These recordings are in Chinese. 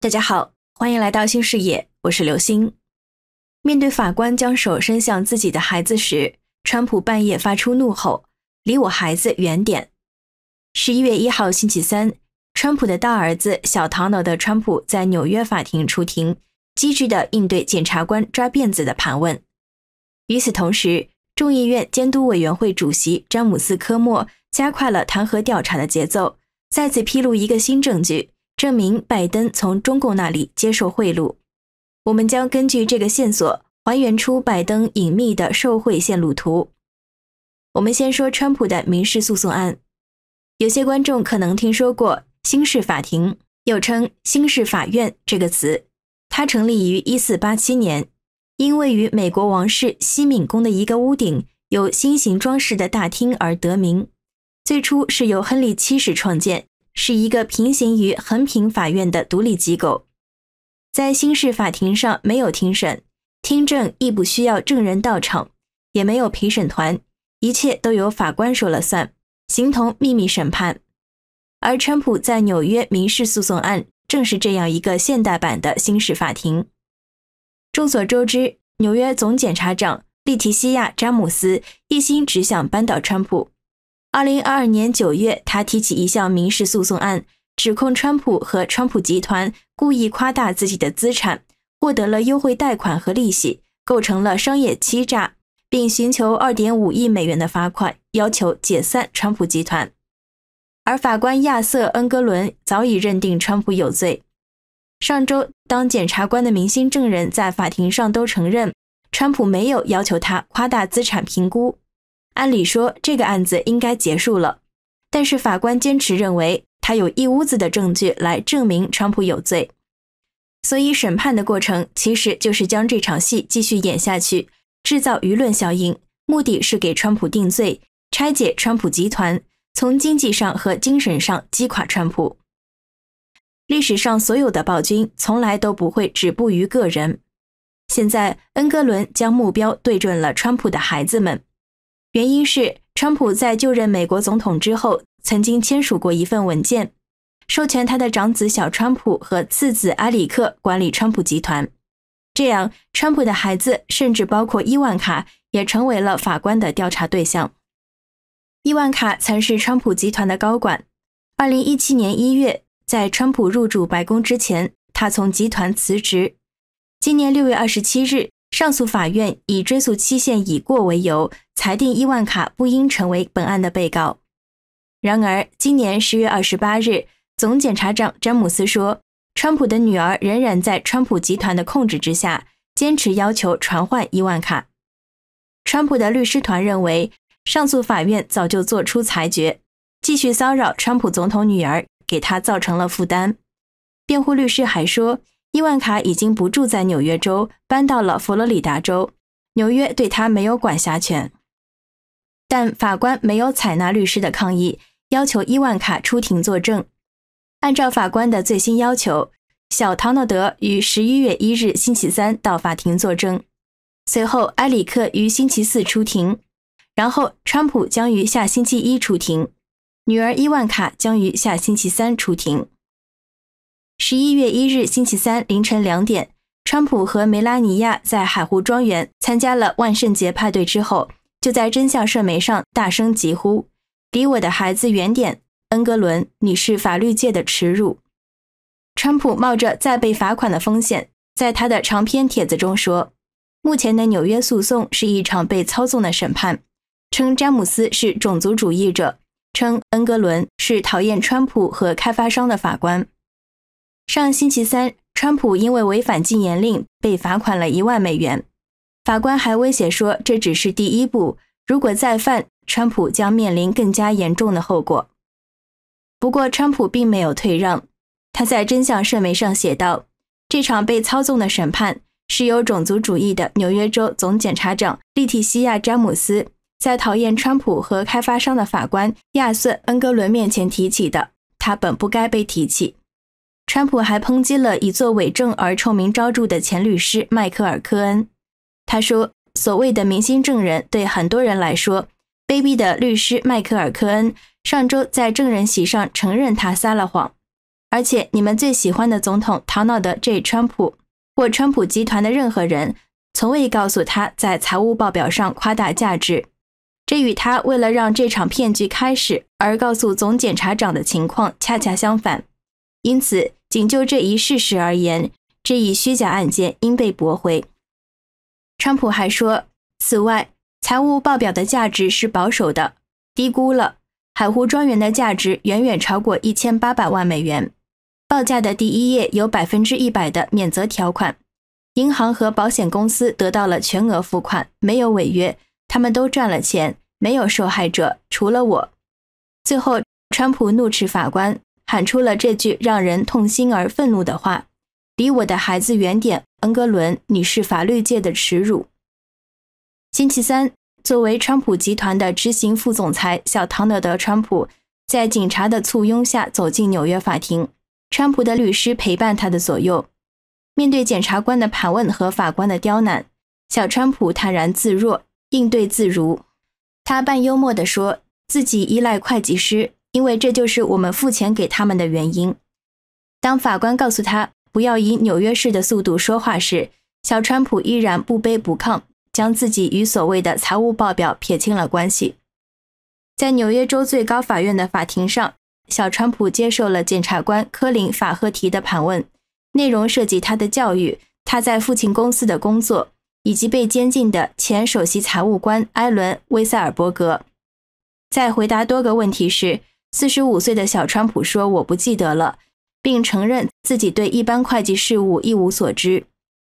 大家好，欢迎来到新视野，我是刘星。面对法官将手伸向自己的孩子时，川普半夜发出怒吼：“离我孩子远点！”十一月一号星期三，川普的大儿子小唐老的川普在纽约法庭出庭，机智的应对检察官抓辫子的盘问。与此同时，众议院监督委员会主席詹姆斯科莫加快了弹劾调查的节奏，再次披露一个新证据。证明拜登从中共那里接受贿赂，我们将根据这个线索还原出拜登隐秘的受贿线路图。我们先说川普的民事诉讼案，有些观众可能听说过“新式法庭”又称“新式法院”这个词，它成立于一四八七年，因位于美国王室西敏宫的一个屋顶有新型装饰的大厅而得名，最初是由亨利七世创建。是一个平行于横平法院的独立机构，在新式法庭上没有庭审、听证，亦不需要证人到场，也没有陪审团，一切都由法官说了算，形同秘密审判。而川普在纽约民事诉讼案正是这样一个现代版的新式法庭。众所周知，纽约总检察长利提西亚·詹姆斯一心只想扳倒川普。二零二二年九月，他提起一项民事诉讼案，指控川普和川普集团故意夸大自己的资产，获得了优惠贷款和利息，构成了商业欺诈，并寻求二点五亿美元的罚款，要求解散川普集团。而法官亚瑟·恩格伦早已认定川普有罪。上周，当检察官的明星证人在法庭上都承认，川普没有要求他夸大资产评估。按理说，这个案子应该结束了，但是法官坚持认为他有一屋子的证据来证明川普有罪，所以审判的过程其实就是将这场戏继续演下去，制造舆论效应，目的是给川普定罪，拆解川普集团，从经济上和精神上击垮川普。历史上所有的暴君从来都不会止步于个人，现在恩格伦将目标对准了川普的孩子们。原因是，川普在就任美国总统之后，曾经签署过一份文件，授权他的长子小川普和次子阿里克管理川普集团。这样，川普的孩子，甚至包括伊万卡，也成为了法官的调查对象。伊万卡曾是川普集团的高管。2017年1月，在川普入主白宫之前，他从集团辞职。今年6月27日。上诉法院以追诉期限已过为由，裁定伊万卡不应成为本案的被告。然而，今年十月二十八日，总检察长詹姆斯说，川普的女儿仍然在川普集团的控制之下，坚持要求传唤伊万卡。川普的律师团认为，上诉法院早就做出裁决，继续骚扰川普总统女儿，给他造成了负担。辩护律师还说。伊万卡已经不住在纽约州，搬到了佛罗里达州。纽约对他没有管辖权，但法官没有采纳律师的抗议，要求伊万卡出庭作证。按照法官的最新要求，小唐纳德于十一月一日星期三到法庭作证。随后，埃里克于星期四出庭，然后川普将于下星期一出庭，女儿伊万卡将于下星期三出庭。十一月一日星期三凌晨两点，川普和梅拉尼亚在海湖庄园参加了万圣节派对之后，就在真相社媒上大声疾呼：“离我的孩子远点，恩格伦，你是法律界的耻辱。”川普冒着再被罚款的风险，在他的长篇帖子中说：“目前的纽约诉讼是一场被操纵的审判，称詹姆斯是种族主义者，称恩格伦是讨厌川普和开发商的法官。”上星期三，川普因为违反禁言令被罚款了一万美元。法官还威胁说，这只是第一步，如果再犯，川普将面临更加严重的后果。不过，川普并没有退让。他在真相社媒上写道：“这场被操纵的审判是由种族主义的纽约州总检察长利提西亚·詹姆斯在讨厌川普和开发商的法官亚瑟·恩格伦面前提起的。他本不该被提起。”川普还抨击了以作伪证而臭名昭著的前律师迈克尔·科恩。他说：“所谓的明星证人对很多人来说卑鄙的律师迈克尔·科恩上周在证人席上承认他撒了谎，而且你们最喜欢的总统唐纳德 ·J· 川普或川普集团的任何人从未告诉他在财务报表上夸大价值。这与他为了让这场骗局开始而告诉总检察长的情况恰恰相反。因此。”仅就这一事实而言，这一虚假案件应被驳回。川普还说，此外，财务报表的价值是保守的，低估了海湖庄园的价值，远远超过一千八百万美元。报价的第一页有百分之一百的免责条款，银行和保险公司得到了全额付款，没有违约，他们都赚了钱，没有受害者，除了我。最后，川普怒斥法官。喊出了这句让人痛心而愤怒的话：“离我的孩子远点，恩格伦，你是法律界的耻辱。”星期三，作为川普集团的执行副总裁，小唐纳德·川普在警察的簇拥下走进纽约法庭，川普的律师陪伴他的左右。面对检察官的盘问和法官的刁难，小川普坦然自若，应对自如。他半幽默地说：“自己依赖会计师。”因为这就是我们付钱给他们的原因。当法官告诉他不要以纽约市的速度说话时，小川普依然不卑不亢，将自己与所谓的财务报表撇清了关系。在纽约州最高法院的法庭上，小川普接受了检察官科林·法赫提的盘问，内容涉及他的教育、他在父亲公司的工作，以及被监禁的前首席财务官埃伦·威塞尔伯格。在回答多个问题时，四十五岁的小川普说：“我不记得了，并承认自己对一般会计事务一无所知。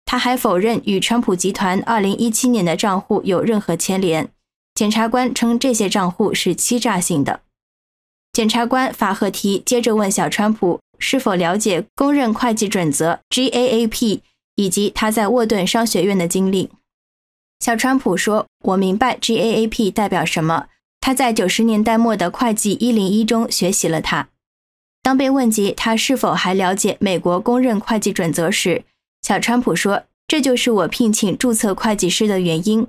他还否认与川普集团二零一七年的账户有任何牵连。检察官称这些账户是欺诈性的。检察官法赫提接着问小川普是否了解公认会计准则 （GAAP） 以及他在沃顿商学院的经历。小川普说：‘我明白 GAAP 代表什么。’他在九十年代末的会计一零一中学习了。他当被问及他是否还了解美国公认会计准则时，小川普说：“这就是我聘请注册会计师的原因。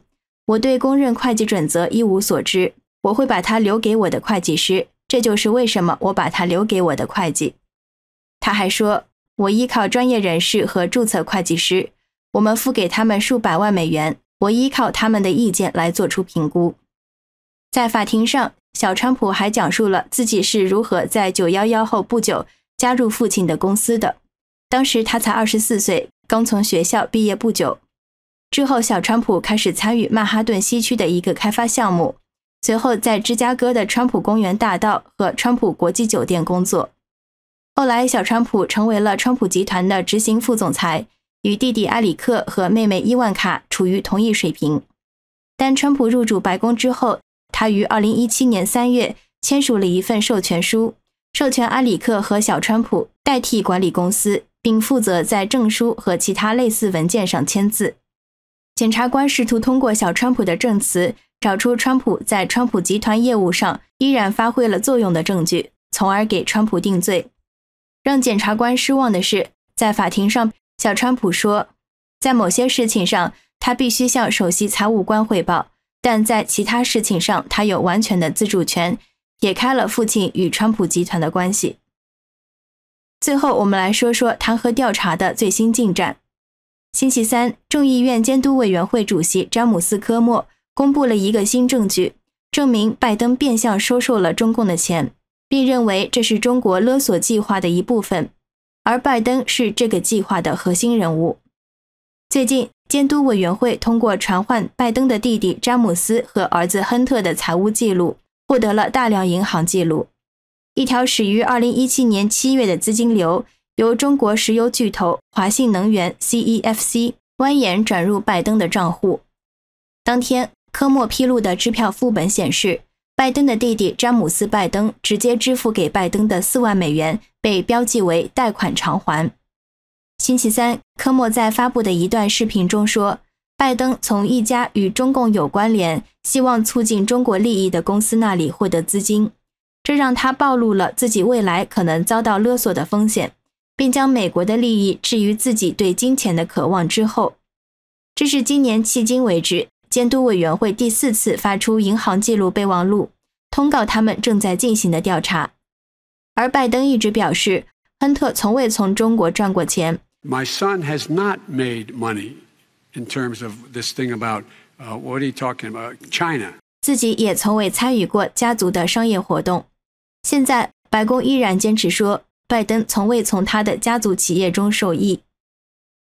我对公认会计准则一无所知，我会把它留给我的会计师。这就是为什么我把它留给我的会计。”他还说：“我依靠专业人士和注册会计师，我们付给他们数百万美元。我依靠他们的意见来做出评估。”在法庭上，小川普还讲述了自己是如何在911后不久加入父亲的公司的。当时他才二十四岁，刚从学校毕业不久。之后，小川普开始参与曼哈顿西区的一个开发项目，随后在芝加哥的川普公园大道和川普国际酒店工作。后来，小川普成为了川普集团的执行副总裁，与弟弟埃里克和妹妹伊万卡处于同一水平。但川普入主白宫之后。他于二零一七年三月签署了一份授权书，授权阿里克和小川普代替管理公司，并负责在证书和其他类似文件上签字。检察官试图通过小川普的证词，找出川普在川普集团业务上依然发挥了作用的证据，从而给川普定罪。让检察官失望的是，在法庭上，小川普说，在某些事情上，他必须向首席财务官汇报。但在其他事情上，他有完全的自主权，撇开了父亲与川普集团的关系。最后，我们来说说弹劾调查的最新进展。星期三，众议院监督委员会主席詹姆斯·科莫公布了一个新证据，证明拜登变相收受了中共的钱，并认为这是中国勒索计划的一部分，而拜登是这个计划的核心人物。最近。监督委员会通过传唤拜登的弟弟詹姆斯和儿子亨特的财务记录，获得了大量银行记录。一条始于2017年7月的资金流，由中国石油巨头华信能源 （CEFC） 蜿蜒转入拜登的账户。当天，科莫披露的支票副本显示，拜登的弟弟詹姆斯·拜登直接支付给拜登的4万美元被标记为贷款偿还。星期三，科莫在发布的一段视频中说，拜登从一家与中共有关联、希望促进中国利益的公司那里获得资金，这让他暴露了自己未来可能遭到勒索的风险，并将美国的利益置于自己对金钱的渴望之后。这是今年迄今为止监督委员会第四次发出银行记录备忘录，通告他们正在进行的调查。而拜登一直表示，亨特从未从中国赚过钱。My son has not made money in terms of this thing about what are you talking about China。自己也从未参与过家族的商业活动。现在白宫依然坚持说拜登从未从他的家族企业中受益。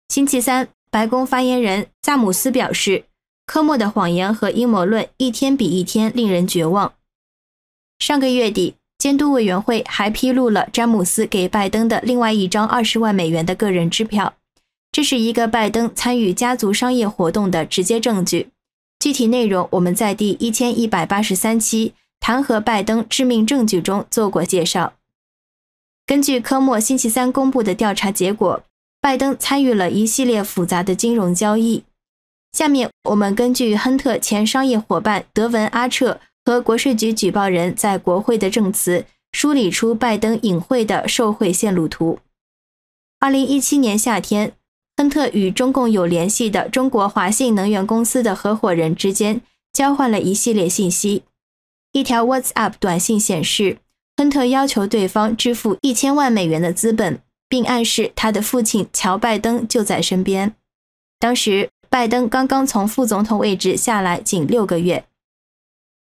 星期三，白宫发言人萨姆斯表示：“科莫的谎言和阴谋论一天比一天令人绝望。”上个月底。监督委员会还披露了詹姆斯给拜登的另外一张二十万美元的个人支票，这是一个拜登参与家族商业活动的直接证据。具体内容我们在第一千一百八十三期《弹劾拜登致命证据》中做过介绍。根据科莫星期三公布的调查结果，拜登参与了一系列复杂的金融交易。下面我们根据亨特前商业伙伴德文·阿彻。和国税局举报人在国会的证词梳理出拜登隐晦的受贿线路图。二零一七年夏天，亨特与中共有联系的中国华信能源公司的合伙人之间交换了一系列信息。一条 WhatsApp 短信显示，亨特要求对方支付一千万美元的资本，并暗示他的父亲乔·拜登就在身边。当时，拜登刚刚从副总统位置下来仅六个月。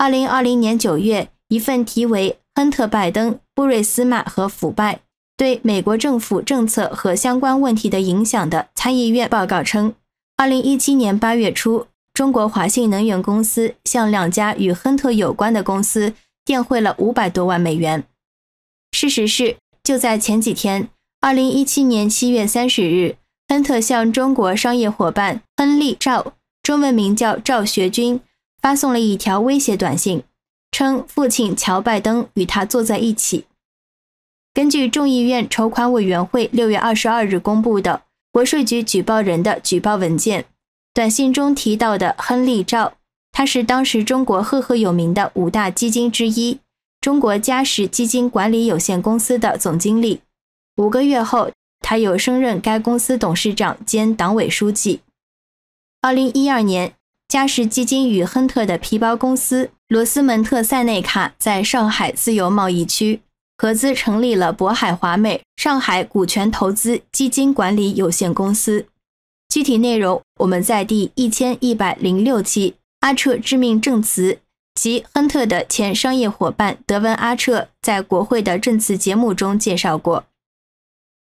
二零二零年九月，一份题为《亨特、拜登、布瑞斯曼和腐败对美国政府政策和相关问题的影响》的参议院报告称，二零一七年八月初，中国华信能源公司向两家与亨特有关的公司电汇了五百多万美元。事实是，就在前几天，二零一七年七月三十日，亨特向中国商业伙伴亨利赵（中文名叫赵学军）。发送了一条威胁短信，称父亲乔拜登与他坐在一起。根据众议院筹款委员会六月二十二日公布的国税局举报人的举报文件，短信中提到的亨利·赵，他是当时中国赫赫有名的五大基金之一——中国嘉实基金管理有限公司的总经理。五个月后，他又升任该公司董事长兼党委书记。二零一二年。嘉实基金与亨特的皮包公司罗斯蒙特塞内卡在上海自由贸易区合资成立了渤海华美上海股权投资基金管理有限公司。具体内容我们在第一千一百零六期阿彻致命证词及亨特的前商业伙伴德文阿彻在国会的证词节目中介绍过。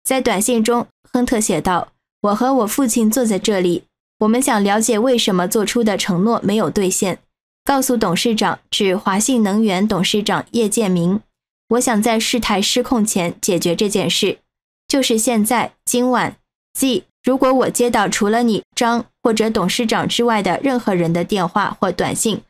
在短信中，亨特写道：“我和我父亲坐在这里。”我们想了解为什么做出的承诺没有兑现。告诉董事长，指华信能源董事长叶建明。我想在事态失控前解决这件事，就是现在，今晚。Z，如果我接到除了你张或者董事长之外的任何人的电话或短信，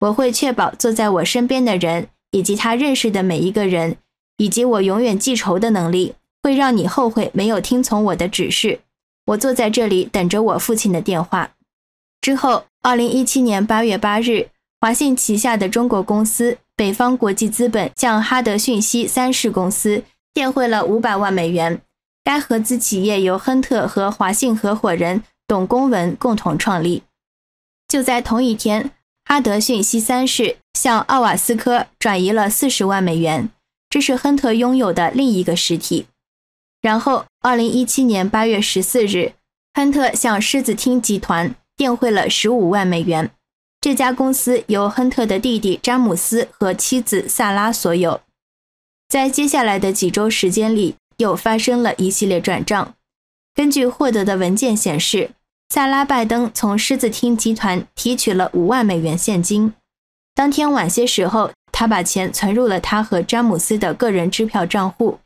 我会确保坐在我身边的人以及他认识的每一个人，以及我永远记仇的能力，会让你后悔没有听从我的指示。我坐在这里等着我父亲的电话。之后，二零一七年八月八日，华信旗下的中国公司北方国际资本向哈德逊西三世公司电汇了五百万美元。该合资企业由亨特和华信合伙人董公文共同创立。就在同一天，哈德逊西三世向奥瓦斯科转移了四十万美元，这是亨特拥有的另一个实体。然后。二零一七年八月十四日，亨特向狮子厅集团电汇了十五万美元。这家公司由亨特的弟弟詹姆斯和妻子萨拉所有。在接下来的几周时间里，又发生了一系列转账。根据获得的文件显示，萨拉拜登从狮子厅集团提取了五万美元现金。当天晚些时候，他把钱存入了他和詹姆斯的个人支票账户。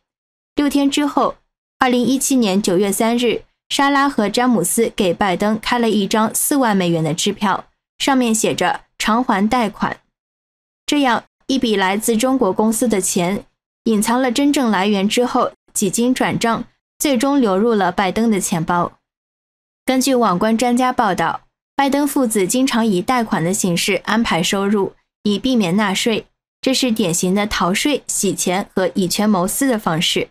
六天之后。二零一七年九月三日，莎拉和詹姆斯给拜登开了一张四万美元的支票，上面写着“偿还贷款”。这样一笔来自中国公司的钱，隐藏了真正来源之后，几经转账，最终流入了拜登的钱包。根据网关专家报道，拜登父子经常以贷款的形式安排收入，以避免纳税，这是典型的逃税、洗钱和以权谋私的方式。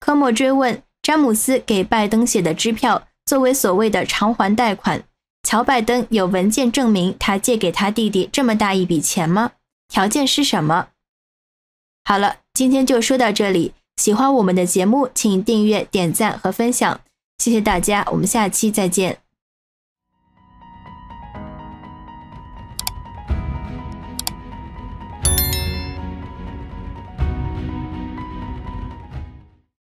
科莫追问詹姆斯给拜登写的支票，作为所谓的偿还贷款。乔拜登有文件证明他借给他弟弟这么大一笔钱吗？条件是什么？好了，今天就说到这里。喜欢我们的节目，请订阅、点赞和分享，谢谢大家，我们下期再见。